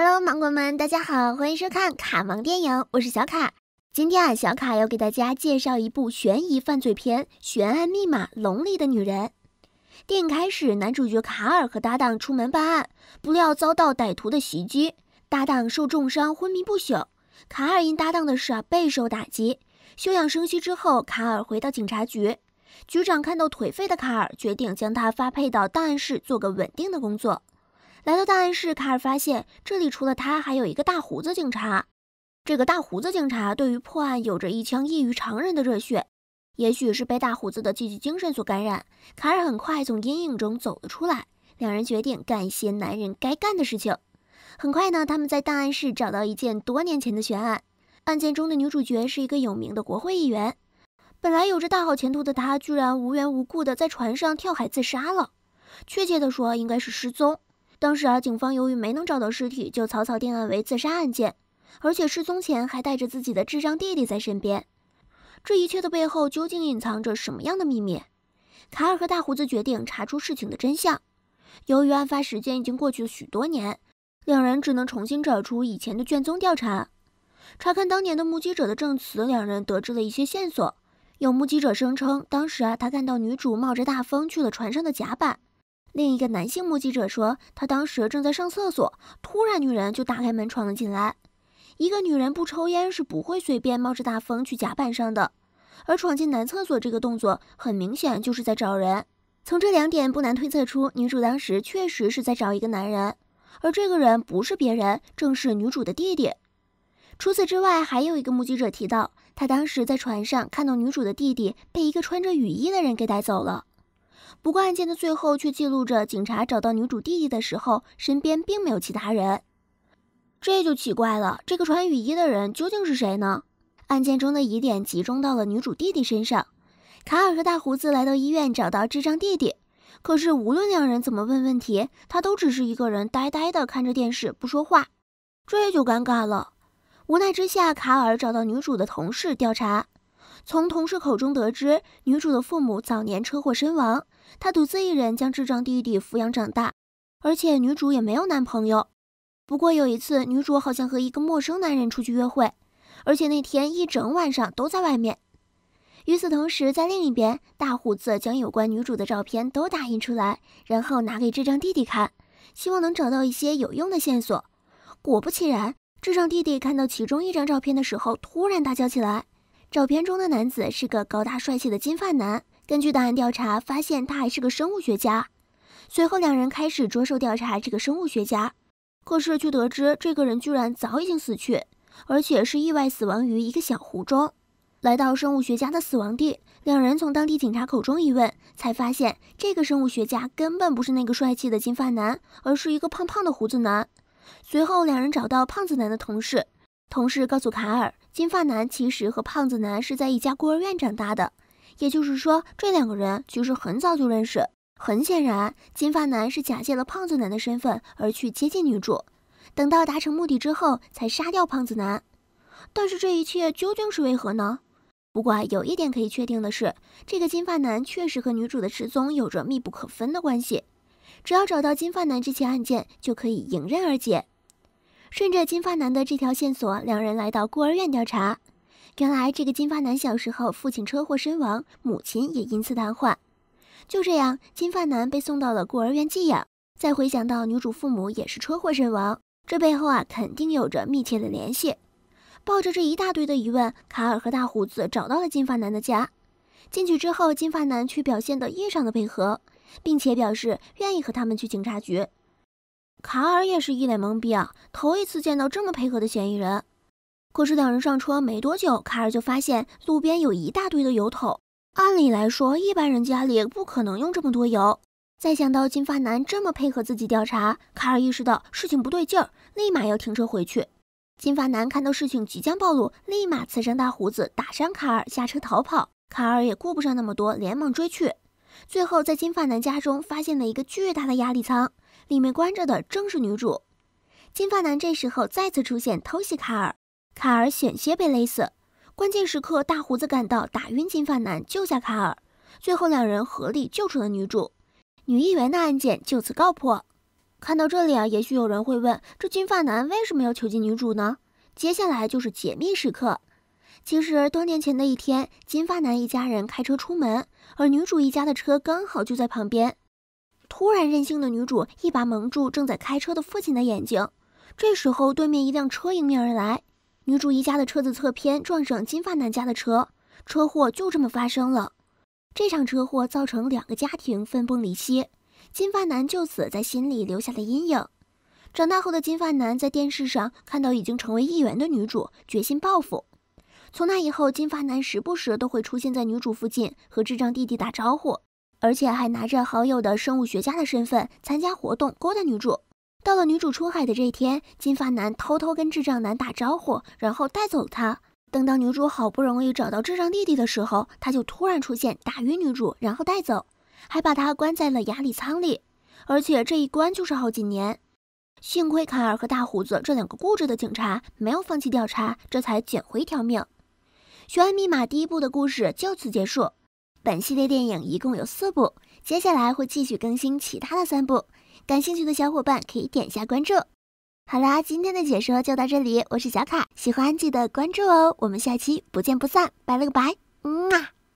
Hello，芒果们，大家好，欢迎收看卡芒电影，我是小卡。今天啊，小卡要给大家介绍一部悬疑犯罪片《悬案密码：笼里的女人》。电影开始，男主角卡尔和搭档出门办案，不料遭到歹徒的袭击，搭档受重伤昏迷不醒。卡尔因搭档的事啊备受打击，休养生息之后，卡尔回到警察局，局长看到颓废的卡尔，决定将他发配到档案室做个稳定的工作。来到档案室，卡尔发现这里除了他，还有一个大胡子警察。这个大胡子警察对于破案有着一腔异于常人的热血。也许是被大胡子的积极精神所感染，卡尔很快从阴影中走了出来。两人决定干一些男人该干的事情。很快呢，他们在档案室找到一件多年前的悬案。案件中的女主角是一个有名的国会议员，本来有着大好前途的她，居然无缘无故的在船上跳海自杀了。确切的说，应该是失踪。当时啊，警方由于没能找到尸体，就草草定案为自杀案件，而且失踪前还带着自己的智障弟弟在身边。这一切的背后究竟隐藏着什么样的秘密？卡尔和大胡子决定查出事情的真相。由于案发时间已经过去许多年，两人只能重新找出以前的卷宗调查，查看当年的目击者的证词。两人得知了一些线索，有目击者声称，当时啊，他看到女主冒着大风去了船上的甲板。另一个男性目击者说，他当时正在上厕所，突然女人就打开门闯了进来。一个女人不抽烟是不会随便冒着大风去甲板上的，而闯进男厕所这个动作，很明显就是在找人。从这两点不难推测出，女主当时确实是在找一个男人，而这个人不是别人，正是女主的弟弟。除此之外，还有一个目击者提到，他当时在船上看到女主的弟弟被一个穿着雨衣的人给带走了。不过，案件的最后却记录着，警察找到女主弟弟的时候，身边并没有其他人，这就奇怪了。这个穿雨衣的人究竟是谁呢？案件中的疑点集中到了女主弟弟身上。卡尔和大胡子来到医院，找到智障弟弟，可是无论两人怎么问问题，他都只是一个人呆呆的看着电视不说话，这就尴尬了。无奈之下，卡尔找到女主的同事调查。从同事口中得知，女主的父母早年车祸身亡，她独自一人将智障弟弟抚养长大，而且女主也没有男朋友。不过有一次，女主好像和一个陌生男人出去约会，而且那天一整晚上都在外面。与此同时，在另一边，大胡子将有关女主的照片都打印出来，然后拿给智障弟弟看，希望能找到一些有用的线索。果不其然，智障弟弟看到其中一张照片的时候，突然大叫起来。照片中的男子是个高大帅气的金发男。根据档案调查，发现他还是个生物学家。随后，两人开始着手调查这个生物学家，可是却得知这个人居然早已经死去，而且是意外死亡于一个小湖中。来到生物学家的死亡地，两人从当地警察口中一问，才发现这个生物学家根本不是那个帅气的金发男，而是一个胖胖的胡子男。随后，两人找到胖子男的同事，同事告诉卡尔。金发男其实和胖子男是在一家孤儿院长大的，也就是说，这两个人其实很早就认识。很显然，金发男是假借了胖子男的身份而去接近女主，等到达成目的之后才杀掉胖子男。但是这一切究竟是为何呢？不过有一点可以确定的是，这个金发男确实和女主的失踪有着密不可分的关系。只要找到金发男，这起案件就可以迎刃而解。顺着金发男的这条线索，两人来到孤儿院调查。原来，这个金发男小时候父亲车祸身亡，母亲也因此瘫痪。就这样，金发男被送到了孤儿院寄养。再回想到女主父母也是车祸身亡，这背后啊，肯定有着密切的联系。抱着这一大堆的疑问，卡尔和大胡子找到了金发男的家。进去之后，金发男却表现得异常的配合，并且表示愿意和他们去警察局。卡尔也是一脸懵逼啊，头一次见到这么配合的嫌疑人。可是两人上车没多久，卡尔就发现路边有一大堆的油桶。按理来说，一般人家里不可能用这么多油。再想到金发男这么配合自己调查，卡尔意识到事情不对劲儿，立马要停车回去。金发男看到事情即将暴露，立马刺伤大胡子，打伤卡尔，下车逃跑。卡尔也顾不上那么多，连忙追去。最后，在金发男家中发现了一个巨大的压力舱，里面关着的正是女主。金发男这时候再次出现偷袭卡尔，卡尔险些被勒死。关键时刻，大胡子赶到，打晕金发男，救下卡尔。最后，两人合力救出了女主。女议员的案件就此告破。看到这里啊，也许有人会问：这金发男为什么要囚禁女主呢？接下来就是解密时刻。其实多年前的一天，金发男一家人开车出门，而女主一家的车刚好就在旁边。突然，任性的女主一把蒙住正在开车的父亲的眼睛。这时候，对面一辆车迎面而来，女主一家的车子侧偏，撞上金发男家的车，车祸就这么发生了。这场车祸造成两个家庭分崩离析，金发男就此在心里留下了阴影。长大后的金发男在电视上看到已经成为议员的女主，决心报复。从那以后，金发男时不时都会出现在女主附近，和智障弟弟打招呼，而且还拿着好友的生物学家的身份参加活动，勾搭女主。到了女主出海的这一天，金发男偷偷跟智障男打招呼，然后带走他。等到女主好不容易找到智障弟弟的时候，他就突然出现，打晕女主，然后带走，还把他关在了压力舱里，而且这一关就是好几年。幸亏卡尔和大胡子这两个固执的警察没有放弃调查，这才捡回一条命。《悬案密码》第一部的故事就此结束，本系列电影一共有四部，接下来会继续更新其他的三部，感兴趣的小伙伴可以点一下关注。好啦，今天的解说就到这里，我是小卡，喜欢记得关注哦，我们下期不见不散，拜了个拜，嗯。